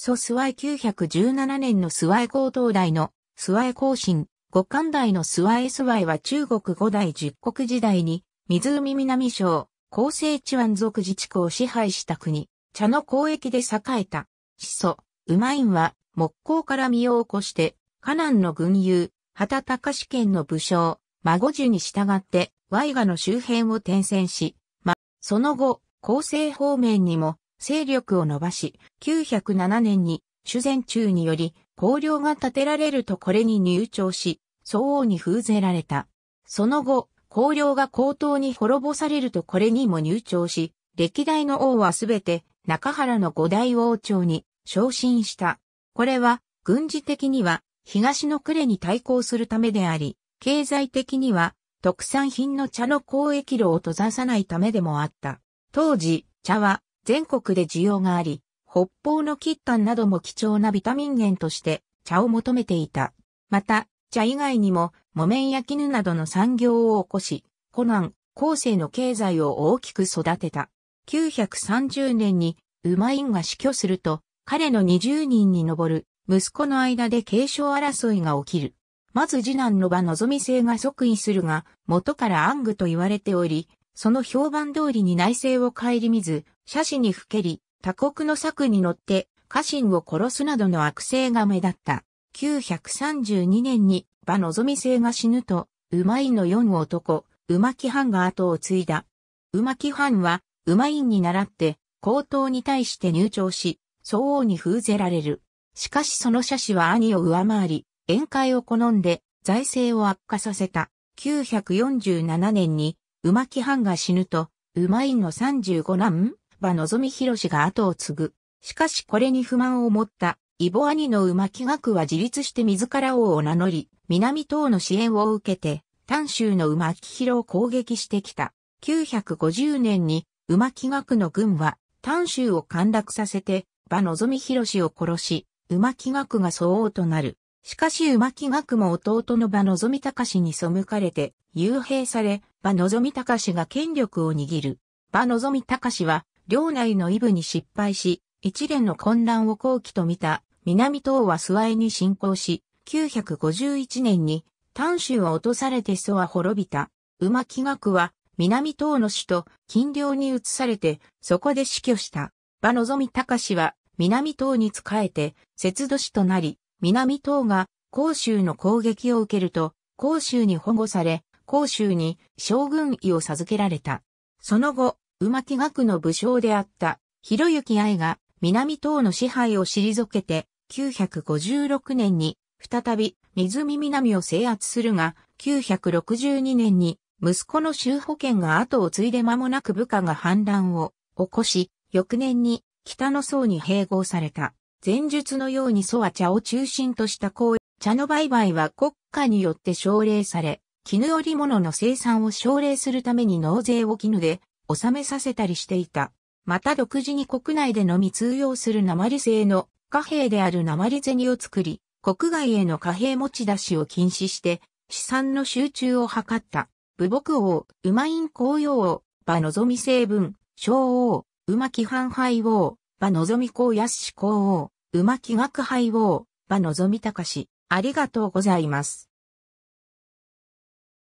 祖諏訪917年の諏訪江高等大の諏訪江高新、五冠大の諏訪江諏訪は中国五代十国時代に、湖南省、厚生地湾族自治区を支配した国、茶の交易で栄えた。始祖、ウマインは、木工から身を起こして、河南の軍友、畑高志県の武将、孫樹に従って、ワイガの周辺を転戦し、ま、その後、厚生方面にも、勢力を伸ばし、907年に修繕中により、公領が建てられるとこれに入庁し、相応に封ぜられた。その後、公領が高等に滅ぼされるとこれにも入庁し、歴代の王はすべて中原の五大王朝に昇進した。これは、軍事的には東の呉に対抗するためであり、経済的には特産品の茶の交易路を閉ざさないためでもあった。当時、茶は全国で需要があり、北方の喫炭なども貴重なビタミン源として茶を求めていた。また、茶以外にも木綿や絹などの産業を起こし、コナン、後世の経済を大きく育てた。930年に馬マが死去すると、彼の20人に上る息子の間で継承争いが起きる。まず次男の場望み性が即位するが、元から暗具と言われており、その評判通りに内政を顧みず、写真にふけり、他国の策に乗って家臣を殺すなどの悪性が目立った。932年に馬望み性が死ぬと、馬院の四男、馬木藩が後を継いだ。馬木藩は馬院に倣って、皇統に対して入庁し、相応に封ぜられる。しかしその社氏は兄を上回り、宴会を好んで財政を悪化させた。947年に馬木藩が死ぬと、馬院の35男馬のぞみひろしが後を継ぐ。しかしこれに不満を持った、イボ兄の馬木学は自立して自ら王を名乗り、南党の支援を受けて、丹州の馬木広を攻撃してきた。950年に、馬木学の軍は、丹州を陥落させて、馬のぞみひろしを殺し、馬木学が総王となる。しかし馬木学も弟の馬のぞみたに背かれて、幽閉され、馬望み隆が権力を握る。馬望み隆は、領内の異部に失敗し、一連の混乱を後期と見た、南東は諏訪へに侵攻し、951年に、丹州は落とされて蘇は滅びた。馬木学は、南東の首都、近領に移されて、そこで死去した。馬望み隆は、南東に仕えて、節度市となり、南東が、甲州の攻撃を受けると、甲州に保護され、甲州に将軍位を授けられた。その後、馬木学の武将であった、広行愛が南東の支配を退けて、956年に再び湖南を制圧するが、962年に息子の州保賢が後を継いで間もなく部下が反乱を起こし、翌年に北の層に併合された。前述のようにソは茶を中心とした公園、茶の売買は国家によって奨励され、絹織物の生産を奨励するために納税を絹で納めさせたりしていた。また独自に国内でのみ通用する鉛製の貨幣である鉛銭を作り、国外への貨幣持ち出しを禁止して資産の集中を図った。武牧王、馬院紅葉王、馬望み成分、小王、馬木藩廃王、馬望み公安志公王、馬木学廃王、馬望み高し。ありがとうございます。